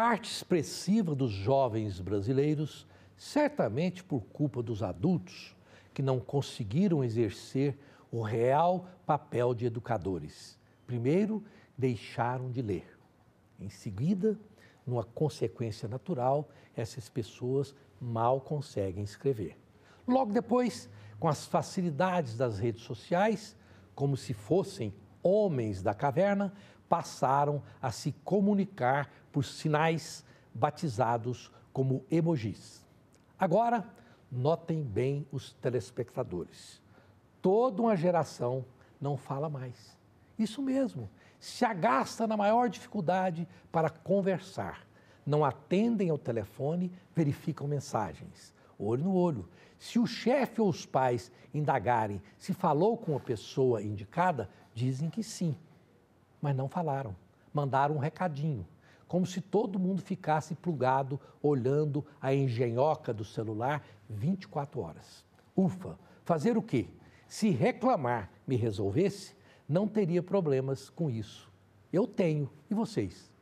parte expressiva dos jovens brasileiros, certamente por culpa dos adultos, que não conseguiram exercer o real papel de educadores. Primeiro, deixaram de ler. Em seguida, numa consequência natural, essas pessoas mal conseguem escrever. Logo depois, com as facilidades das redes sociais, como se fossem homens da caverna, passaram a se comunicar por sinais batizados como emojis. Agora, notem bem os telespectadores. Toda uma geração não fala mais. Isso mesmo, se agasta na maior dificuldade para conversar. Não atendem ao telefone, verificam mensagens. Olho no olho. Se o chefe ou os pais indagarem se falou com a pessoa indicada, dizem que sim mas não falaram. Mandaram um recadinho, como se todo mundo ficasse plugado, olhando a engenhoca do celular 24 horas. Ufa, fazer o quê? Se reclamar me resolvesse, não teria problemas com isso. Eu tenho, e vocês?